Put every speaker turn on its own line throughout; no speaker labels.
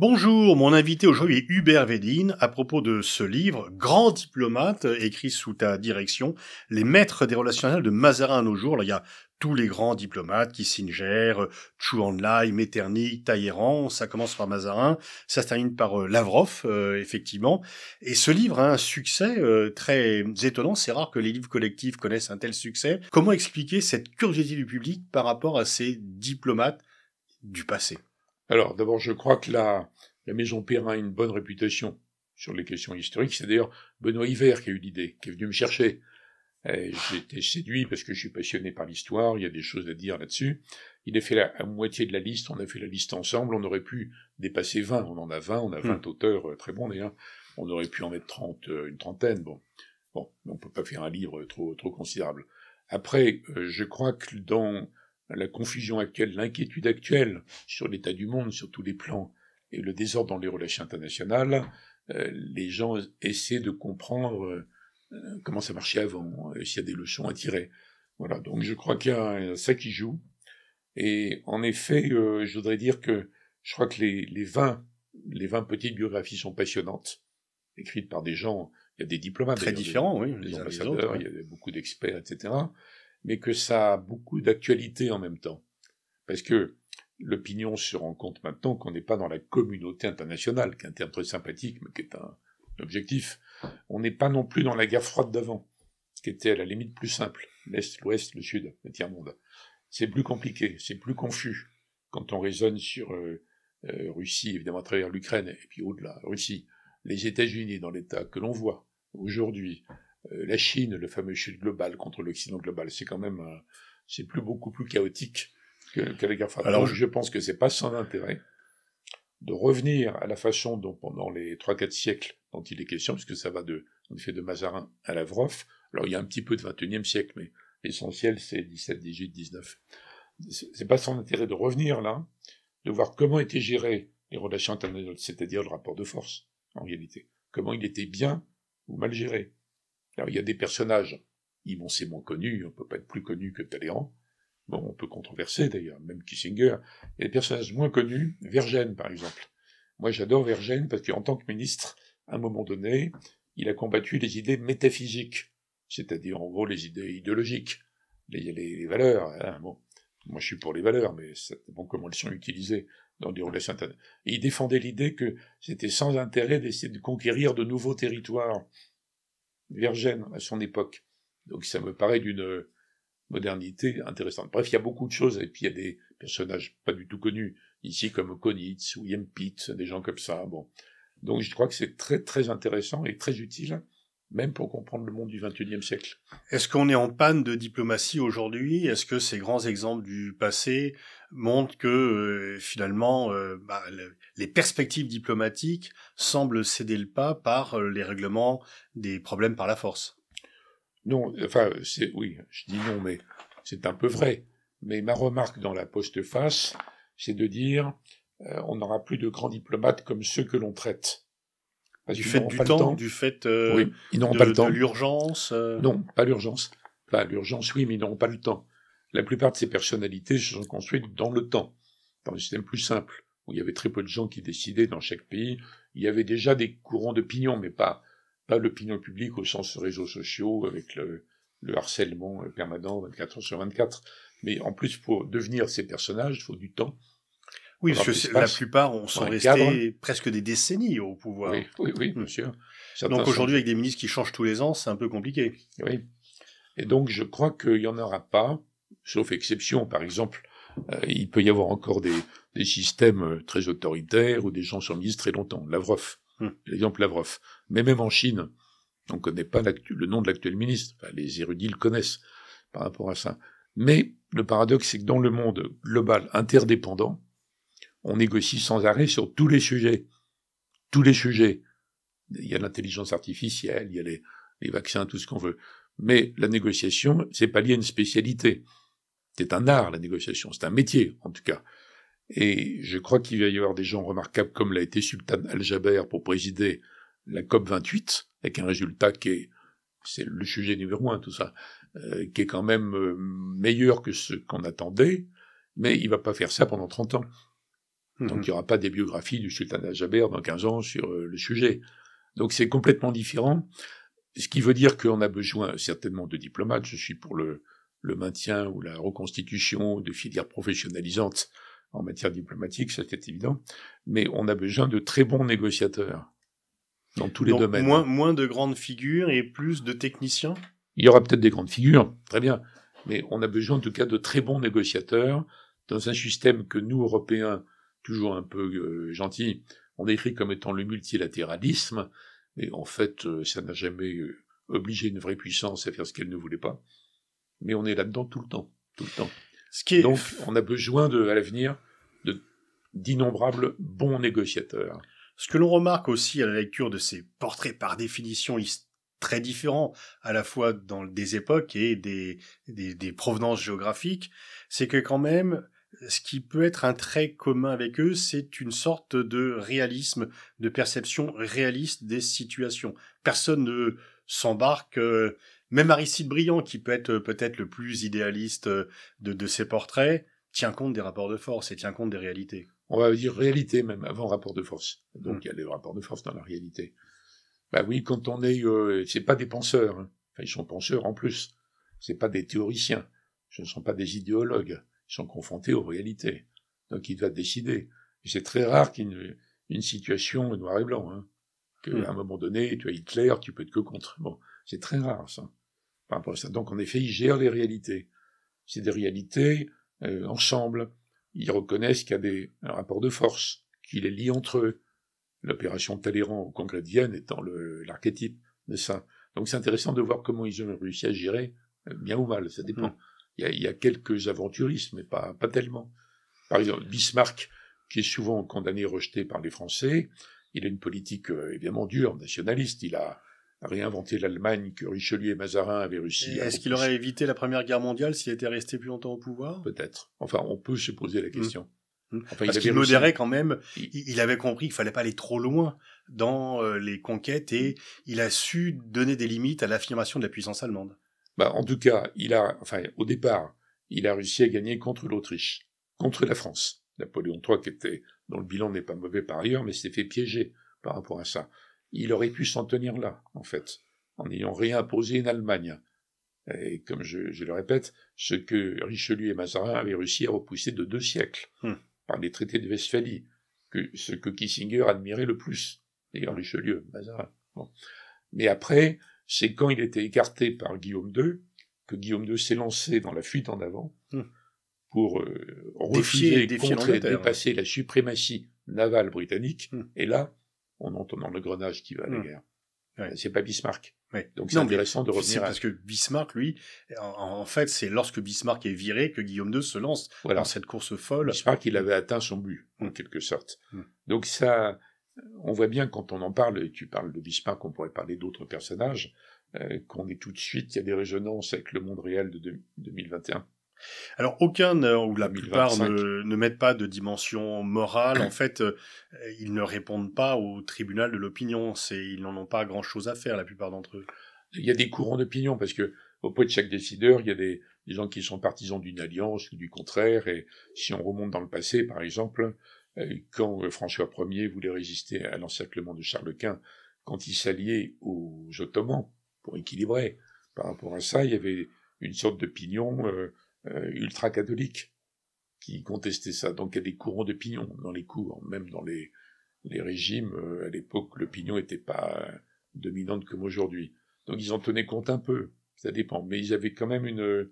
Bonjour, mon invité aujourd'hui est Hubert Védine à propos de ce livre, Grand diplomate, écrit sous ta direction, Les maîtres des relations relationnels de Mazarin à nos jours. Là, il y a tous les grands diplomates, s'ingèrent, Chu Enlai, Metternich, Talleyrand, ça commence par Mazarin, ça se termine par euh, Lavrov, euh, effectivement. Et ce livre a un succès euh, très étonnant, c'est rare que les livres collectifs connaissent un tel succès. Comment expliquer cette curiosité du public par rapport à ces diplomates du passé alors, d'abord, je crois que la, la maison Perrin a une bonne réputation
sur les questions historiques. C'est d'ailleurs Benoît Hiver qui a eu l'idée, qui est venu me chercher. J'étais séduit parce que je suis passionné par l'histoire, il y a des choses à dire là-dessus. Il a fait la moitié de la liste, on a fait la liste ensemble, on aurait pu dépasser 20, on en a 20, on a 20 hmm. auteurs euh, très bons d'ailleurs, on aurait pu en mettre 30, euh, une trentaine, bon. Bon, on peut pas faire un livre trop, trop considérable. Après, euh, je crois que dans la confusion actuelle, l'inquiétude actuelle sur l'état du monde, sur tous les plans, et le désordre dans les relations internationales, euh, les gens essaient de comprendre euh, euh, comment ça marchait avant, s'il y a des leçons à tirer. Voilà, donc je crois qu'il y a ça qui joue. Et en effet, je voudrais dire que je crois que les, les, 20, les 20 petites biographies sont passionnantes, écrites par des gens, il y a des diplomates. Très différents, oui. il y a beaucoup d'experts, etc mais que ça a beaucoup d'actualité en même temps. Parce que l'opinion se rend compte maintenant qu'on n'est pas dans la communauté internationale, qui est un terme très sympathique, mais qui est un objectif. On n'est pas non plus dans la guerre froide d'avant, qui était à la limite plus simple. L'Est, l'Ouest, le Sud, le tiers-monde. C'est plus compliqué, c'est plus confus quand on raisonne sur euh, euh, Russie, évidemment à travers l'Ukraine, et puis au-delà, Russie, les États-Unis dans l'état que l'on voit aujourd'hui, euh, la Chine, le fameux chute global contre l'Occident global, c'est quand même, euh, c'est plus beaucoup plus chaotique que, que la guerre Alors je pense que c'est pas sans intérêt de revenir à la façon dont pendant les 3-4 siècles dont il est question, puisque ça va de, en effet, de Mazarin à Lavrov. Alors il y a un petit peu de 21e siècle, mais l'essentiel c'est 17, 18, 19. C'est pas sans intérêt de revenir là, de voir comment étaient gérées les relations internationales, c'est-à-dire le rapport de force, en réalité. Comment il était bien ou mal géré. Alors, il y a des personnages immensément connus, on ne peut pas être plus connu que Talleyrand, bon, on peut controverser d'ailleurs, même Kissinger, il y a des personnages moins connus, Vergène par exemple. Moi j'adore Vergène parce qu'en tant que ministre, à un moment donné, il a combattu les idées métaphysiques, c'est-à-dire en gros les idées idéologiques, les, valeurs. Hein, bon. Moi je suis pour les valeurs, mais c'est bon comment elles sont utilisées dans des relations internationales. Et il défendait l'idée que c'était sans intérêt d'essayer de conquérir de nouveaux territoires Vergène à son époque. Donc ça me paraît d'une modernité intéressante. Bref, il y a beaucoup de choses, et puis il y a des personnages pas du tout connus ici, comme Konitz, William Pitt, des gens comme ça. Bon. Donc je crois que
c'est très très intéressant et très utile, même pour comprendre le monde du XXIe siècle. Est-ce qu'on est en panne de diplomatie aujourd'hui Est-ce que ces grands exemples du passé montre que euh, finalement euh, bah, les perspectives diplomatiques semblent céder le pas par euh, les règlements des problèmes par la force.
Non, enfin, c'est, oui, je dis non, mais c'est un peu vrai. Mais ma remarque dans la postface, c'est de dire on n'aura plus de grands diplomates comme ceux que l'on traite. du, fait du temps, du fait de, pas l'urgence Non, pas l'urgence. Enfin, l'urgence, oui, mais ils n'auront pas le temps. La plupart de ces personnalités se sont construites dans le temps, dans un système plus simple, où il y avait très peu de gens qui décidaient dans chaque pays. Il y avait déjà des courants d'opinion, mais pas, pas l'opinion publique au sens réseaux sociaux, avec le, harcèlement permanent 24 heures sur 24. Mais en plus, pour devenir ces personnages, il faut du
temps. Oui, parce que la plupart ont sont restés presque des décennies au pouvoir. Oui, oui, oui hmm. donc aujourd'hui, avec des ministres qui changent tous les ans, c'est un peu compliqué. Oui.
Et donc, je crois qu'il n'y en aura pas sauf exception, par exemple, euh, il peut y avoir encore des, systèmes euh, très autoritaires où des gens sont ministres très longtemps. Lavrov, par hmm. l'exemple Lavrov. Mais même en Chine, on ne connaît pas le nom de l'actuel ministre. les érudits le connaissent par rapport à ça. Mais le paradoxe, c'est que dans le monde global interdépendant, on négocie sans arrêt sur tous les sujets. Tous les sujets. Il y a l'intelligence artificielle, il y a les, les vaccins, tout ce qu'on veut. Mais la négociation, c'est pas lié à une spécialité. C'est un art, la négociation. C'est un métier, en tout cas. Et je crois qu'il va y avoir des gens remarquables comme l'a été Sultan Al-Jaber pour présider la COP28, avec un résultat qui est, c'est le sujet numéro un, tout ça, euh, qui est quand même euh, meilleur que ce qu'on attendait, mais il va pas faire ça pendant 30 ans. Donc mhm. il n'y aura pas des biographies du sultan Al-Jaber dans 15 ans sur euh, le sujet. Donc c'est complètement différent, ce qui veut dire qu'on a besoin certainement de diplomates. Je suis pour le, le maintien ou la reconstitution de filières professionnalisantes en matière diplomatique, ça c'est évident, mais on a besoin de très bons négociateurs dans tous les domaines. Moins,
moins de grandes figures et plus de techniciens
Il y aura peut-être des grandes figures, très bien, mais on a besoin en tout cas de très bons négociateurs dans un système que nous, Européens, toujours un peu euh, gentils, on décrit comme étant le multilatéralisme, mais en fait, euh, ça n'a jamais euh, obligé une vraie puissance à faire ce qu'elle ne voulait pas mais on est là-dedans tout le temps, tout le temps. Donc, on a besoin de, à l'avenir
d'innombrables bons négociateurs. Ce que l'on remarque aussi à la lecture de ces portraits par définition très différents, à la fois dans des époques et des, des, des provenances géographiques, c'est que quand même, ce qui peut être un trait commun avec eux, c'est une sorte de réalisme, de perception réaliste des situations. Personne ne s'embarque euh, même Aristide Briand, qui peut être euh, peut-être le plus idéaliste euh, de, ses portraits, tient compte des rapports de force et tient compte des réalités. On va dire réalité même, avant rapport de force. Donc mm. il y a des rapports de force dans la réalité.
Bah oui, quand on est... Euh, c'est pas des penseurs. Hein. ils sont penseurs en plus. C'est pas des théoriciens. Ce ne sont pas des idéologues. Ils sont confrontés aux réalités. Donc ils doit décider. c'est très rare qu'une une situation noire et blanc. Hein. Qu'à mm. un moment donné, tu as Hitler, tu peux être que contre. Bon, c'est très rare ça. Donc en effet, ils gèrent les réalités. C'est des réalités euh, ensemble. Ils reconnaissent qu'il y a des, rapports de force qui les lie entre eux. L'opération Talleyrand au Congrès de Vienne étant l'archétype de ça. Donc c'est intéressant de voir comment ils ont réussi à gérer, euh, bien ou mal, ça dépend. Mm. Il y, a, quelques aventuristes, mais pas, pas tellement. Par exemple, Bismarck, qui est souvent condamné et rejeté par les Français, il a une politique euh, évidemment dure, nationaliste. Il a réinventer l'Allemagne que Richelieu et Mazarin avaient réussi. Est-ce qu'il
aurait évité la Première Guerre mondiale s'il était resté plus longtemps au pouvoir
Peut-être. Enfin, on peut se poser la mmh. question.
Mmh. Il Parce qu'il modérait quand même, il avait compris qu'il fallait pas aller trop loin dans euh, les conquêtes et il a su donner des limites à l'affirmation de la puissance allemande. Bah, en tout cas, il
a, enfin, au
départ, il a réussi à gagner contre l'Autriche, contre la France.
Napoléon III, était, dont le bilan n'est pas mauvais par ailleurs, mais s'est fait piéger par rapport à ça il aurait pu s'en tenir là, en fait, en n'ayant rien imposé une Allemagne. Et comme je, le répète, ce que Richelieu et Mazarin avaient réussi à repousser de deux siècles hmm. par les traités de Westphalie, que, ce que Kissinger admirait le plus, d'ailleurs Richelieu, Mazarin. Mais après, c'est quand il était écarté par Guillaume II que Guillaume II s'est lancé dans la fuite en avant hmm. pour euh, refuser, défendre dépasser la suprématie navale britannique. Hmm. Et là, en entendant le grenage
qui va à la hmm. guerre. C'est pas Bismarck. Donc c'est intéressant de revenir. Parce que Bismarck, lui, en, fait, c'est lorsque Bismarck est viré que Guillaume II se lance dans cette course folle. Bismarck, il avait atteint son but, en hmm. quelque sorte. Hmm. Donc ça, on voit bien quand on en parle, et
tu parles de Bismarck, on pourrait parler d'autres personnages, euh, qu'on est tout de suite, il y a des résonances avec le monde réel de 2021.
Alors aucun, euh, ou la plupart, ne, mettent pas de dimension morale. en fait, euh, ils ne répondent pas au tribunal de l'opinion. C'est, ils n'en ont pas grand-chose à faire, la plupart d'entre eux. Il y a des courants d'opinion, parce que auprès de chaque
décideur, il y a des, gens qui sont partisans d'une alliance ou du contraire. Et si on remonte dans le passé, par exemple, euh, quand François Ier voulait résister à l'encerclement de Charles Quint, quand il s'alliait aux Ottomans pour équilibrer, par rapport à ça, il y avait une sorte d'opinion pignon. Euh, ultra-catholiques qui contestaient ça. Donc il y a des courants d'opinion dans les cours, même dans les, les régimes. Euh, à l'époque, l'opinion n'était pas dominante comme aujourd'hui. Donc ils en tenaient compte un peu, ça dépend. Mais ils avaient quand même une...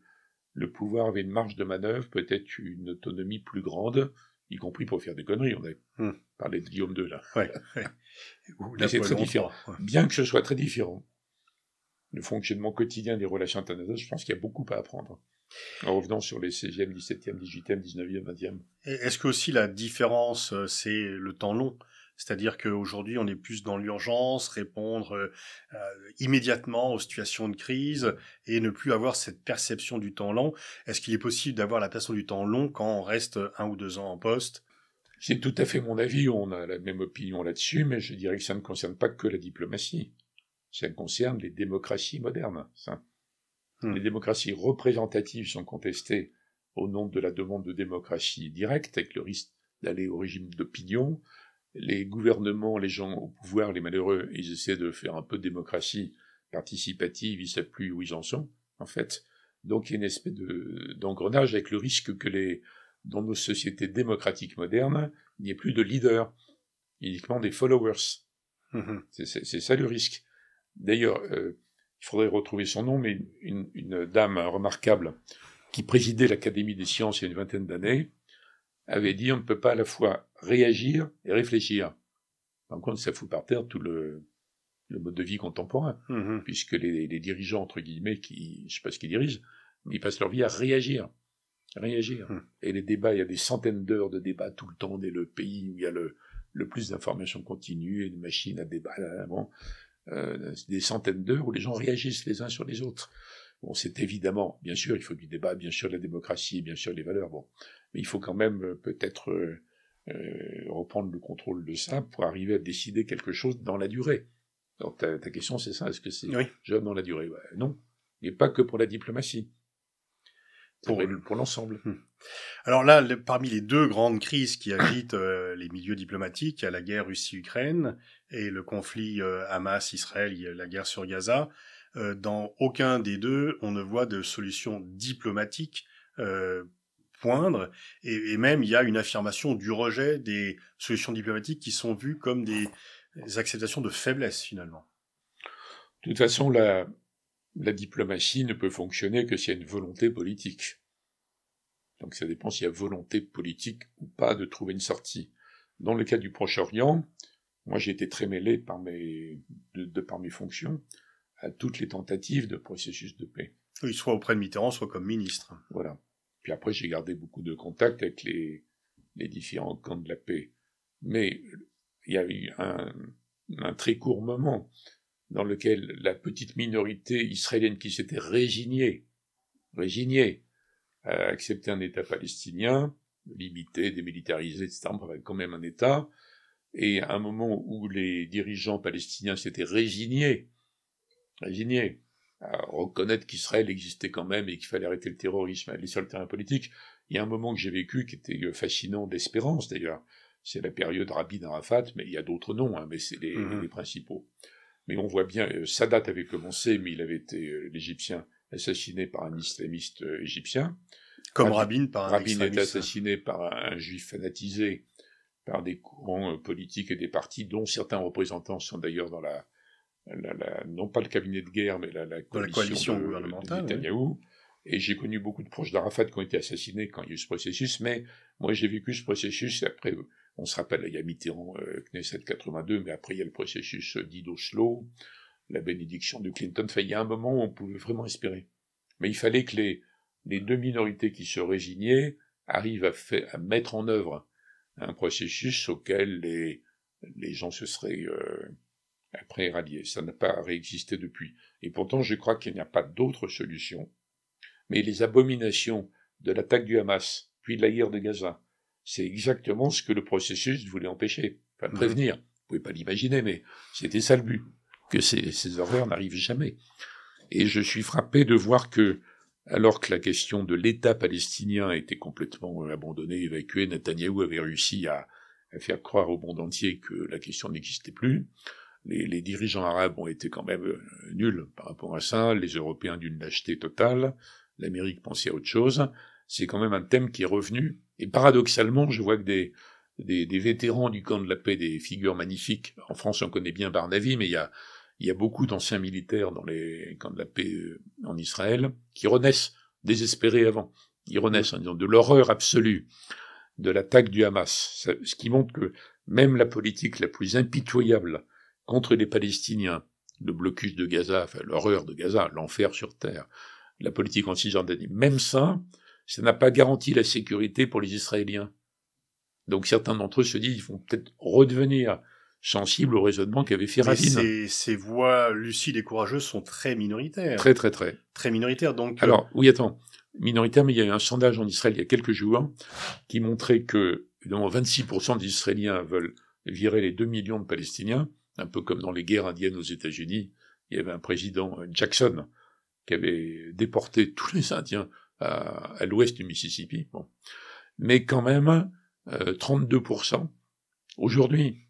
Le pouvoir avait une marge de manœuvre, peut-être une autonomie plus grande, y compris pour faire des conneries. On a hmm. parlé de Guillaume II, là. c'est très différent. Bien que ce soit très différent, le fonctionnement quotidien des relations internationales, je pense
qu'il y a beaucoup à apprendre. En revenant sur les 16e, 17e, 18e, 19e, 20e. Est-ce que aussi la différence, euh, c'est le temps long c'est-à-dire qu'aujourd'hui, on est plus dans l'urgence, répondre euh, euh, immédiatement aux situations de crise et ne plus avoir cette perception du temps long. Est-ce qu'il est possible d'avoir la perception du temps long quand on reste un ou deux ans en poste C'est tout à fait mon avis, on a la même opinion là-dessus, mais je dirais que ça ne concerne pas que
la diplomatie. Ça concerne les démocraties modernes. Ça. Hmm. Les démocraties représentatives sont contestées au nom de la demande de démocratie directe, avec le risque d'aller au régime d'opinion. Les gouvernements, les gens au pouvoir, les malheureux, ils essaient de faire un peu de démocratie participative, ils ne savent plus où ils en sont, en fait. Donc il y a une espèce d'engrenage avec le risque que les, dans nos sociétés démocratiques modernes, il n'y ait plus de leaders, uniquement des followers. Hum, hum. C'est ça le risque. D'ailleurs, euh, il faudrait retrouver son nom, mais une, dame remarquable qui présidait l'Académie des sciences il y a une vingtaine d'années, avait dit on ne peut pas à la fois réagir et réfléchir. Par contre, ça fout par terre tout le, mode de vie contemporain, mhm. puisque les, dirigeants, entre guillemets, qui, je ne sais pas ce qu'ils dirigent, ils passent leur vie à réagir. Réagir. Mhm. Et les débats, il y a des centaines d'heures de débats tout le temps, est le pays où il y a le, plus d'informations continues et de machines à débat. Euh, des centaines d'heures où les gens réagissent les uns sur les autres. Bon, c'est évidemment, bien sûr, il faut du débat, bien sûr, la démocratie, bien sûr, les valeurs, bon. Mais il faut quand même euh, peut-être euh, reprendre le contrôle de ça pour arriver à décider quelque chose dans la durée. Donc ta, question, c'est ça, est-ce que c'est oui. jeune dans la durée ben, Non, et pas que pour la diplomatie
pour, l'ensemble. Hmm. Alors là, parmi les deux grandes crises qui agitent euh, les milieux diplomatiques, il y a la guerre Russie-Ukraine et le conflit euh, Hamas-Israël, la guerre sur Gaza. Euh, dans aucun des deux, on ne voit de solution diplomatique poindre. Et, même, il y a une affirmation du rejet des solutions diplomatiques qui sont vues comme des, des acceptations de faiblesse, finalement. De toute façon, la, la diplomatie ne peut fonctionner
que s'il y a une volonté politique. Donc ça dépend s'il y a volonté politique ou pas de trouver une sortie. Dans le cas du Proche-Orient, moi j'ai été très mêlé par mes, de, par mes fonctions à toutes les tentatives de processus de paix. soit auprès de Mitterrand, soit comme ministre. Voilà. Puis après, j'ai gardé beaucoup de contacts avec les, différents camps de la paix. Mais il y a eu un très court moment dans lequel la petite minorité israélienne qui s'était résignée, résignée à accepter un État palestinien, limité, démilitarisé, etc., enfin, quand même un État, et à un moment où les dirigeants palestiniens s'étaient résignés, résignés à reconnaître qu'Israël existait quand même et qu'il fallait arrêter le terrorisme, aller sur le terrain politique, il y a un moment que j'ai vécu qui était euh, fascinant d'espérance d'ailleurs, c'est la période Rabbi Rafat, mais il y a d'autres noms, hein, mais c'est les, mm-hmm. principaux mais on voit bien, euh, Sadat avait commencé, mais il avait été, euh, l'Égyptien, assassiné par un islamiste euh, égyptien. Comme Rabin, par un Rabin est assassiné par un, juif fanatisé par des courants politiques et des partis, dont certains représentants sont d'ailleurs dans la, non pas le cabinet de guerre, mais la, coalition, gouvernementale. Et j'ai connu beaucoup de proches d'Arafat qui ont été assassinés quand il y a eu ce processus, mais moi j'ai vécu ce processus après on se rappelle, il y a Mitterrand, euh, Knesset 82, mais après il y a le processus euh, dit la bénédiction de Clinton. Enfin, il y a un moment où on pouvait vraiment espérer. Mais il fallait que les, les deux minorités qui se résignaient arrivent à, à mettre en œuvre un processus auquel les, les gens se seraient euh, après ralliés. Ça n'a pas réexisté depuis. Et pourtant, je crois qu'il n'y a pas d'autre solution. Mais les abominations de l'attaque du Hamas, puis de la guerre de Gaza, c'est exactement ce que le processus voulait empêcher, enfin prévenir. Vous pouvez pas l'imaginer, mais c'était ça le but, que ces, horreurs n'arrivent jamais. Et je suis frappé de voir que, alors que la question de l'État palestinien était complètement euh, abandonnée, évacuée, Netanyahou avait réussi à, faire croire au monde entier que la question n'existait plus. Les, les, dirigeants arabes ont été quand même euh, nuls par rapport à ça, les Européens d'une lâcheté totale, l'Amérique pensait à autre chose. C'est quand même un thème qui est revenu et paradoxalement, je vois que des, des, vétérans du camp de la paix, des figures magnifiques, en France on connaît bien Barnavi, mais il y a, y a beaucoup d'anciens militaires dans les camps de la paix euh, en Israël qui renaissent désespérés avant. Ils renaissent en disant de l'horreur absolue de l'attaque du Hamas, ce qui montre que même la politique la plus impitoyable contre les Palestiniens, le blocus de Gaza, enfin l'horreur de Gaza, l'enfer sur terre, la politique en Cisjordanie, même ça, ça n'a pas garanti la sécurité pour les Israéliens.
Donc certains d'entre eux se disent, ils vont peut-être redevenir sensibles au raisonnement qu'avait fait Rabin. Ces, voix lucides et courageuses sont très minoritaires. Très, très, très. Très minoritaires, donc. Euh, Alors,
oui, attends. Minoritaire, mais il y a eu un sondage en Israël il y a quelques jours qui montrait que, 26% des Israéliens veulent virer les 2 millions de Palestiniens, un peu comme dans les guerres indiennes aux États-Unis. Il y avait un président, euh, Jackson, qui avait déporté tous les Indiens euh, à, l'ouest du Mississippi. Mais quand même, 32% euh, aujourd'hui,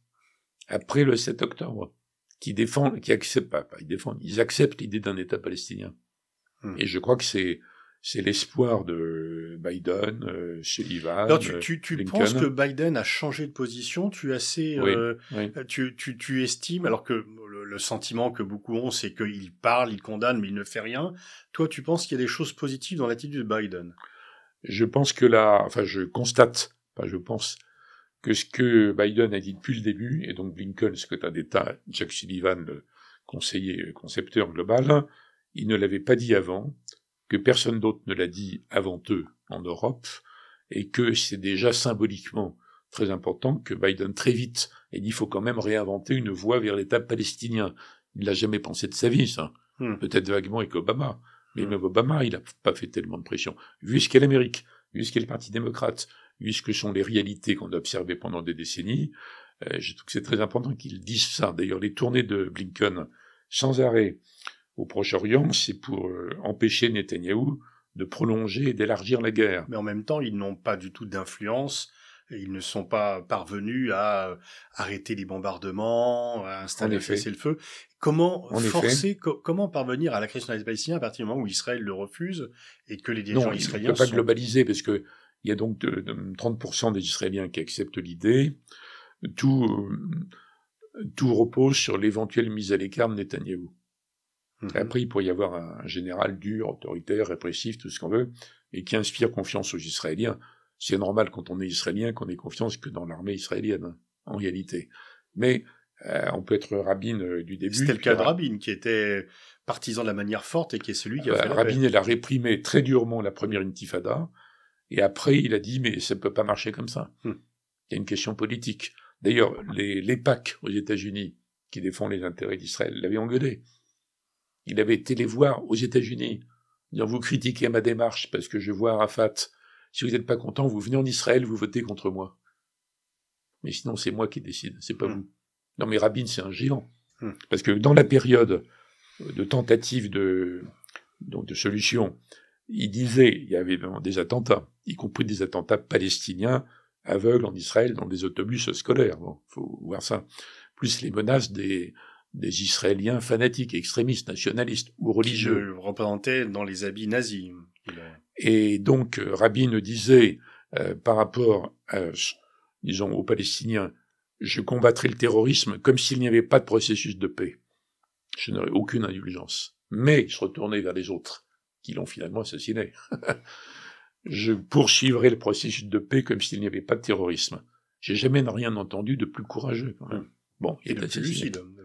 après le 7 octobre, qui défendent, qui acceptent pas, ils défendent, ils acceptent l'idée d'un État palestinien. Hmm. Et je crois que c'est c'est l'espoir de Biden, euh, Sullivan. tu, tu, penses que
Biden a changé de position Tu assez, Tu, tu, tu, estimes, alors que le sentiment que beaucoup ont, c'est qu'il parle, il condamne, mais il ne fait rien. Toi, tu penses qu'il y a des choses positives dans l'attitude de Biden Je
pense que là, enfin, je constate, je pense, que ce que Biden a dit depuis le début, et donc Blinken, secrétaire d'État, Jack Sullivan, conseiller euh, concepteur global, il ne l'avait pas dit avant, que personne d'autre ne l'a dit avant eux en Europe, et que c'est déjà symboliquement très important que Biden très vite il dit qu'il faut quand même réinventer une voie vers l'État palestinien. Il l'a jamais pensé de sa vie, ça. Hmm. Peut-être vaguement avec Obama. Mais hmm. même Obama, il n'a pas fait tellement de pression. Vu ce qu'est l'Amérique, vu ce qu'est le Parti démocrate, vu ce que sont les réalités qu'on a observées pendant des décennies, euh, je trouve que c'est très important qu'ils disent ça. D'ailleurs, les tournées de Blinken, sans arrêt, au Proche-Orient, c'est pour euh, empêcher Netanyahou de prolonger et d'élargir la guerre.
Mais en même temps, ils n'ont pas du tout d'influence ils ne sont pas parvenus à euh, arrêter les bombardements, à installer cessez le feu. Comment forcer, comment parvenir à la création d'un à partir du moment où Israël le refuse et que les dirigeants non, israéliens ne peut pas globaliser
parce que il y a donc 30% des Israéliens qui acceptent l'idée. Tout, euh, tout repose sur l'éventuelle mise à l'écart de Netanyahou. Mhm. Après, il pourrait y avoir un général dur, autoritaire, répressif, tout ce qu'on veut, et qui inspire confiance aux Israéliens. C'est normal quand on est israélien qu'on ait confiance que dans l'armée israélienne, hein, en réalité. Mais euh, on peut être rabbin euh, du début. C'était le cas de Rabin, qui était partisan de la manière forte et qui est celui qui a euh, fait Rabin, il a réprimé très durement la première intifada, et après, il a dit, mais ça ne peut pas marcher comme ça. Hmm. Il y a une question politique. D'ailleurs, les, PAC aux États-Unis, qui défendent les intérêts d'Israël, l'avaient engueulé. Il avait été les voir aux États-Unis, disant Vous critiquez ma démarche parce que je vois Arafat si vous n'êtes pas content, vous venez en Israël, vous votez contre moi. Mais sinon, c'est moi qui décide, c'est pas hmm. vous. Non, mais Rabin, c'est un géant. Hmm. Parce que dans la période de tentative de, de solution, il disait, il y avait des attentats, y compris des attentats palestiniens aveugles en Israël dans des autobus scolaires. Il faut voir ça. Plus les menaces des, Israéliens fanatiques, extrémistes, nationalistes ou religieux. Je le dans les habits nazis. Et donc euh, ne disait euh, par rapport, disons, aux Palestiniens, je combattrai le terrorisme comme s'il n'y avait pas de processus de paix. Je n'aurai aucune indulgence. Mais je se vers les autres, qui l'ont finalement assassiné. je poursuivrai le processus de paix comme s'il n'y avait pas de terrorisme. J'ai jamais rien entendu de plus courageux, quand même. Hum. Bon, il est plus lucide. Hein,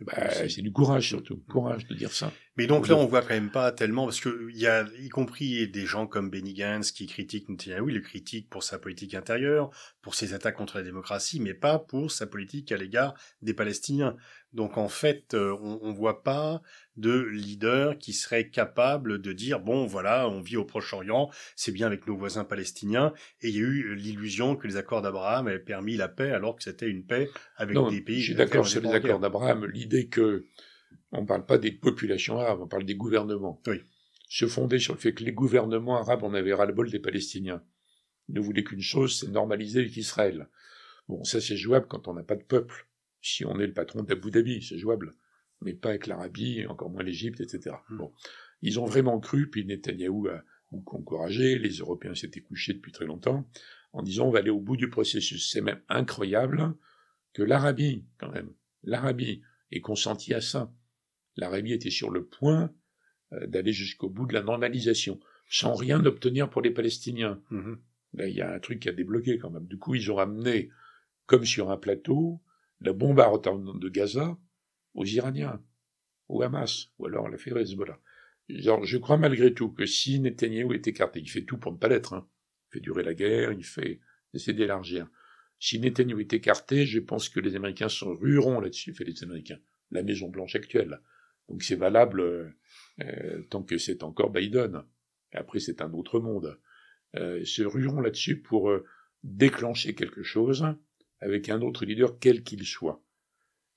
bah, c'est du courage surtout, mm. courage de dire ça. Mais donc là, on
voit quand même pas tellement, parce qu'il y a, y compris des gens comme Benny Gantz qui critiquent Netanyahu, il le critique pour sa politique intérieure, pour ses attaques contre la démocratie, mais pas pour sa politique à l'égard des Palestiniens. Donc en fait, euh, on ne voit pas de leader qui serait capable de dire bon voilà, on vit au Proche-Orient, c'est bien avec nos voisins palestiniens, et il y a eu l'illusion que les accords d'Abraham avaient permis la paix alors que c'était une paix avec des pays. Je suis d'accord sur les accords d'Abraham, l'idée que on ne parle pas des populations arabes, on parle des gouvernements. Oui. Se fonder
sur le fait que les gouvernements arabes en avaient ras-le-bol des Palestiniens. Ils ne voulaient qu'une chose, c'est normaliser avec Israël. Bon, ça c'est jouable quand on n'a pas de peuple si on est le patron d'Abu Dhabi, c'est jouable, mais pas avec l'Arabie, encore moins l'Égypte, etc. Hmm. Bon. Ils ont vraiment cru, puis Netanyahou a encouragé, les Européens s'étaient couchés depuis très longtemps, en disant on va aller au bout du processus. C'est même incroyable que l'Arabie, quand même, l'Arabie ait consenti à ça. L'Arabie était sur le point euh, d'aller jusqu'au bout de la normalisation, sans rien obtenir pour les Palestiniens. Hmm. Là, il y a un truc qui a débloqué quand même. Du coup, ils ont ramené comme sur un plateau, la bombe à retardement de Gaza aux Iraniens, au Hamas, ou alors à l'a fait Hezbollah. je crois malgré tout que si Netanyahou est écarté, il fait tout pour ne pas l'être, hein. il fait durer la guerre, il fait essayer d'élargir. Si Netanyahou est écarté, je pense que les Américains se rueront là-dessus, fait les Américains, la Maison Blanche actuelle. Donc c'est valable euh, euh, tant que c'est encore Biden. Après c'est un autre monde. Ils euh, se rueront là-dessus pour déclencher quelque chose avec un autre leader, quel qu'il soit.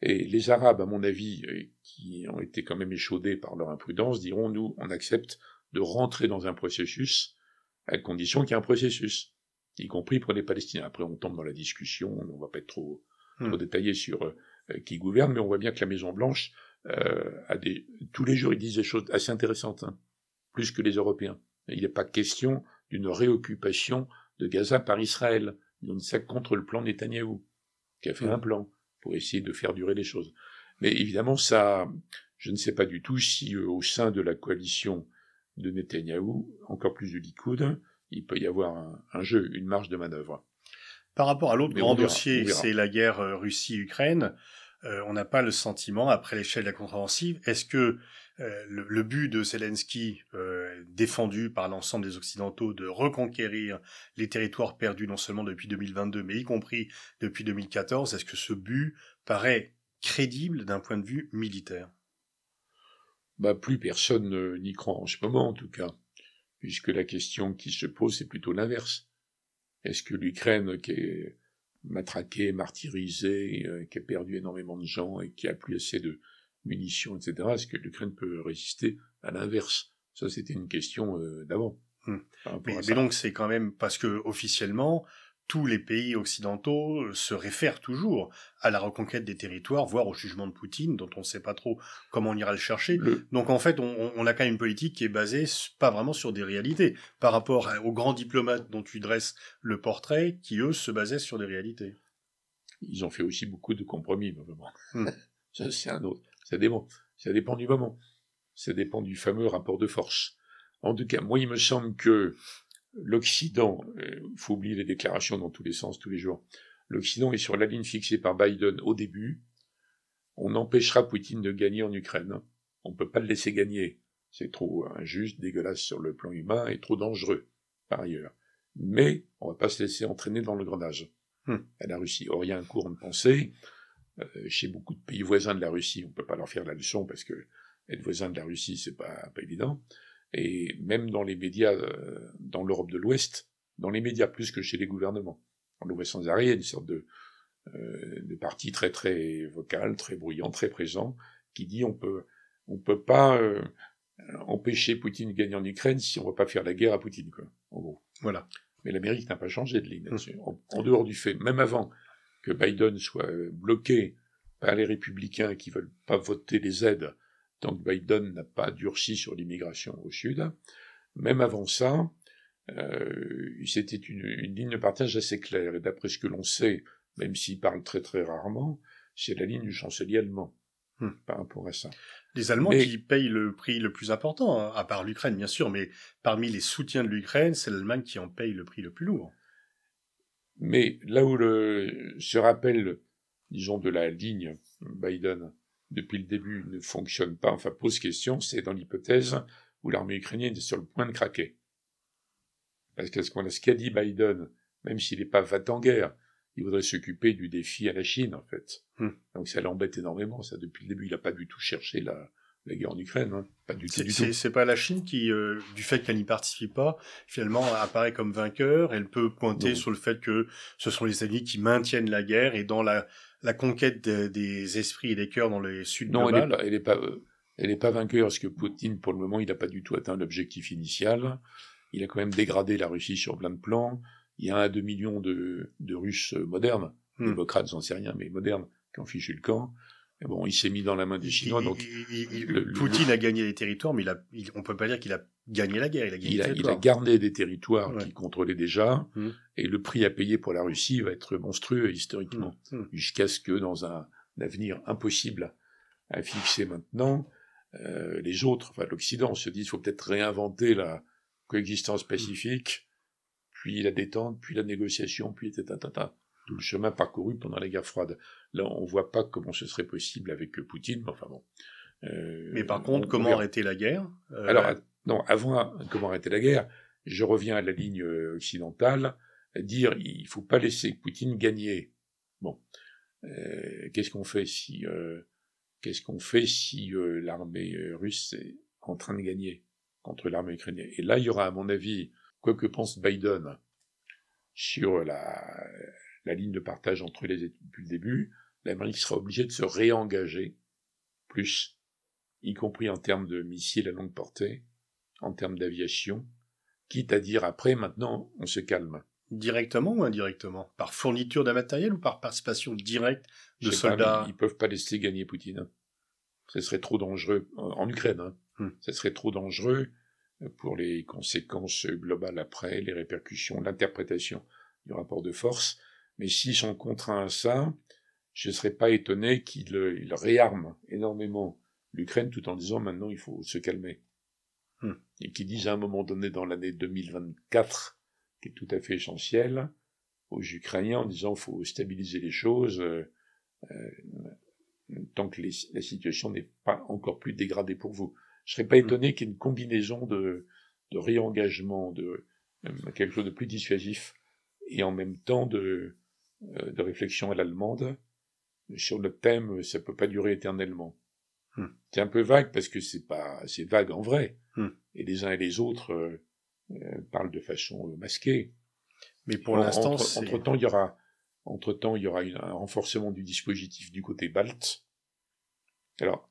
Et les Arabes, à mon avis, euh, qui ont été quand même échaudés par leur imprudence, diront nous, on accepte de rentrer dans un processus à condition qu'il y ait un processus, y compris pour les Palestiniens. Après, on tombe dans la discussion, on ne va pas être trop, hmm. détaillé sur euh, qui gouverne, mais on voit bien que la Maison Blanche euh, a des. Tous les jours, ils disent des choses assez intéressantes, hein, plus que les Européens. Il n'est pas question d'une réoccupation de Gaza par Israël. Ils contre le plan Netanyahou, qui a fait un plan pour essayer de faire durer les choses. Mais évidemment, ça, je ne sais pas du tout si euh, au sein de la coalition de
Netanyahou, encore plus du Likoud, il peut y avoir un, jeu, une marge de manœuvre. Par rapport à l'autre grand dossier, c'est la guerre euh, Russie-Ukraine. Euh, on n'a pas le sentiment, après l'échelle de la contre est-ce que euh, le, but de Zelensky, euh, défendu par l'ensemble des Occidentaux, de reconquérir les territoires perdus non seulement depuis 2022, mais y compris depuis 2014, est-ce que ce but paraît crédible d'un point de vue militaire bah, Plus personne euh, n'y croit en ce moment, en tout cas,
puisque la question qui se pose, c'est plutôt l'inverse. Est-ce que l'Ukraine, qui est matraquée, martyrisée, qui a perdu énormément de gens et qui a plus assez de, munitions, etc. Est-ce que l'Ukraine peut résister à l'inverse Ça, c'était une question
euh, d'avant. Hmm. Mais, donc, c'est quand même parce que officiellement, tous les pays occidentaux euh, se réfèrent toujours à la reconquête des territoires, voire au jugement de Poutine, dont on ne sait pas trop comment on ira le chercher. Donc en fait, on, a quand même une politique qui est basée pas vraiment sur des réalités, par rapport aux grands diplomates dont tu dresses le portrait, qui eux se basaient sur des réalités. Ils ont fait aussi beaucoup de compromis, vraiment. Hmm. c'est un
autre. Ça dépend, ça dépend du moment. Ça dépend du fameux rapport de force. En tout cas, moi, il me semble que l'Occident, il euh, faut oublier les déclarations dans tous les sens, tous les jours, l'Occident est sur la ligne fixée par Biden au début. On empêchera Poutine de gagner en Ukraine. Hein. On ne peut pas le laisser gagner. C'est trop injuste, dégueulasse sur le plan humain et trop dangereux, par ailleurs. Mais on ne va pas se laisser entraîner dans le grenage. âge. Hmm. à la Russie. Or, un cours de pensée euh, chez beaucoup de pays voisins de la Russie. On ne peut pas leur faire la leçon parce que être voisin de la Russie, c'est pas, pas évident. Et même dans les médias, euh, dans l'Europe de l'Ouest, dans les médias plus que chez les gouvernements. On le voit sans arrêt, il une sorte euh, de, parti très très vocal, très bruyant, très présent, qui dit on peut on peut pas empêcher Poutine de gagner en Ukraine si on ne pas faire la guerre à Poutine, en gros. Voilà. Mais l'Amérique n'a pas changé de ligne hum. en, dehors du fait, même avant que Biden soit euh, bloqué par les républicains qui veulent pas voter les aides tant que Biden n'a pas durci sur l'immigration au Sud. Même avant ça, euh, c'était une, ligne de partage assez claire, et d'après
ce que l'on sait, même s'il parle très très rarement, c'est la ligne du chancelier allemand hmm. par rapport à ça. Les Allemands qui payent le prix le plus important, hein, à part l'Ukraine bien sûr, mais parmi les soutiens de l'Ukraine, c'est l'Allemagne qui en paye le prix le plus lourd. Mais
là où le, ce rappel, disons, de la ligne Biden depuis le début ne fonctionne pas, enfin pose question, c'est dans l'hypothèse où l'armée ukrainienne est sur le point de craquer. Parce que ce qu'a dit Biden, même s'il n'est pas va en guerre, il voudrait s'occuper du défi à la Chine, en fait. Hmm. Donc ça l'embête énormément, ça. Depuis le début, il
n'a pas du tout cherché la, la guerre en Ukraine. Hein. Pas du tout. C'est pas la Chine qui, euh, du fait qu'elle n'y participe pas, finalement apparaît comme vainqueur. Elle peut pointer sur le fait que ce sont les Alliés qui maintiennent la guerre et dans la, la conquête des esprits et des cœurs dans le sud non, global. Non, elle n'est pas, euh, pas vainqueur parce que Poutine, pour le moment, il n'a pas du tout atteint l'objectif
initial. Il a quand même dégradé la Russie sur plein de plans. Il y a un à deux millions de, Russes modernes, hmm. démocrates, j'en sais rien, mais modernes, qui ont fichu le camp bon, il s'est mis dans la main des Chinois. donc Poutine a gagné des territoires, mais il a, on peut pas dire qu'il a gagné la guerre. Il a, gagné il a, gardé des territoires qu'il contrôlait déjà, hum. et le prix à payer pour la Russie va être monstrueux historiquement, hum. Hum. jusqu'à ce que dans un, avenir impossible à, fixer maintenant, euh, les autres, enfin l'Occident, se disent faut peut-être réinventer la coexistence pacifique, puis la détente, puis la négociation, puis tata tout le chemin parcouru pendant la guerre froide. Là, on voit pas comment ce serait possible avec Poutine, mais enfin bon. Euh, mais par contre, comment arrêter la guerre euh, Alors, non, avant hein, comment arrêter la guerre, je reviens à la ligne euh, occidentale, dire il faut pas laisser Poutine gagner. Bon, qu'est-ce qu'on fait si qu'est-ce qu'on fait si l'armée russe est en train de gagner contre l'armée ukrainienne Et là, il y aura, à mon avis, quoi que pense Biden sur la la ligne de partage entre les études depuis le début, l'Amérique sera obligée de se réengager plus, y compris en termes de missiles à longue portée, en termes d'aviation, quitte à dire après, maintenant, on se calme. Directement ou indirectement Par fourniture d'un matériel ou par participation directe de soldats Ils Ils peuvent pas laisser gagner Poutine. Hein. Ce serait trop dangereux, en Ukraine, hein. hmm. ce serait trop dangereux pour les conséquences globales après, les répercussions, l'interprétation du rapport de force. Mais s'ils sont contraints à ça, je ne serais pas étonné qu'ils euh, il réarment énormément l'Ukraine tout en disant maintenant il faut se calmer. Hmm. Et qu'ils disent à un moment donné dans l'année 2024, qui est tout à fait essentiel, aux Ukrainiens en disant faut stabiliser les choses euh, euh tant que la situation n'est pas encore plus dégradée pour vous. Je ne serais pas hmm. étonné qu'il y ait une combinaison de, de réengagement, de euh, quelque chose de plus dissuasif et en même temps de, euh, de réflexion à l'allemande sur le thème ça peut pas durer éternellement. Hmm. C'est un peu vague parce que c'est pas c'est vague en vrai. Hmm. Et les uns et les autres euh, euh, parlent de façon masquée. Mais pour l'instant, entre, temps il y aura entre temps il y aura un renforcement du dispositif du côté balte. Alors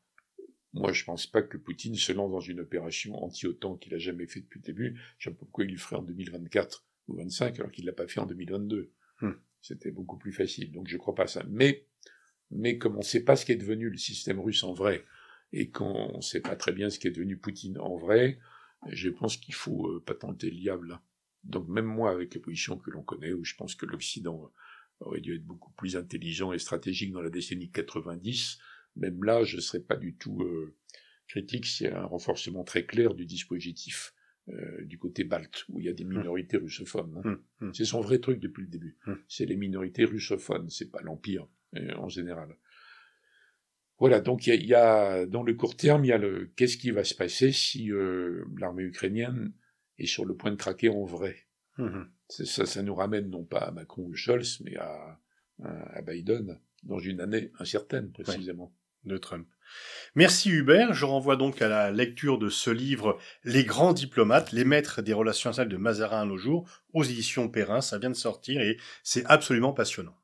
moi, je pense pas que Poutine se lance dans une opération anti-OTAN qu'il a jamais fait depuis le début. Je sais pas pourquoi il le ferait en 2024 ou 25 alors qu'il l'a pas fait en 2022. C'était beaucoup plus facile. Donc je ne crois pas à ça. Mais, mais comme on ne sait pas ce qui est devenu le système russe en vrai, et qu'on ne sait pas très bien ce qui est devenu Poutine en vrai, je pense qu'il faut euh, pas tenter le diable hein. Donc même moi, avec les positions que l'on connaît, où je pense que l'Occident aurait dû être beaucoup plus intelligent et stratégique dans la décennie 90, même là, je ne serais pas du tout euh, critique s'il y a un renforcement très clair du dispositif. Euh, du côté balte, où il y a des hum. minorités russophones. Hein. Hum, hum. C'est son vrai truc depuis le début. C'est les minorités russophones, c'est pas l'Empire euh, en général. Voilà, donc il y, a, dans le court terme, il y a le qu'est-ce qui va se passer si euh, l'armée ukrainienne est sur le point de craquer en vrai. Ça, ça nous ramène non pas à Macron ou Scholz, mais
à, Biden, dans une année incertaine précisément. de Trump. Merci Hubert, je renvoie donc à la lecture de ce livre Les grands diplomates, les maîtres des relations internationales de Mazarin à nos jours, aux éditions Perrin, ça vient de sortir et c'est absolument passionnant.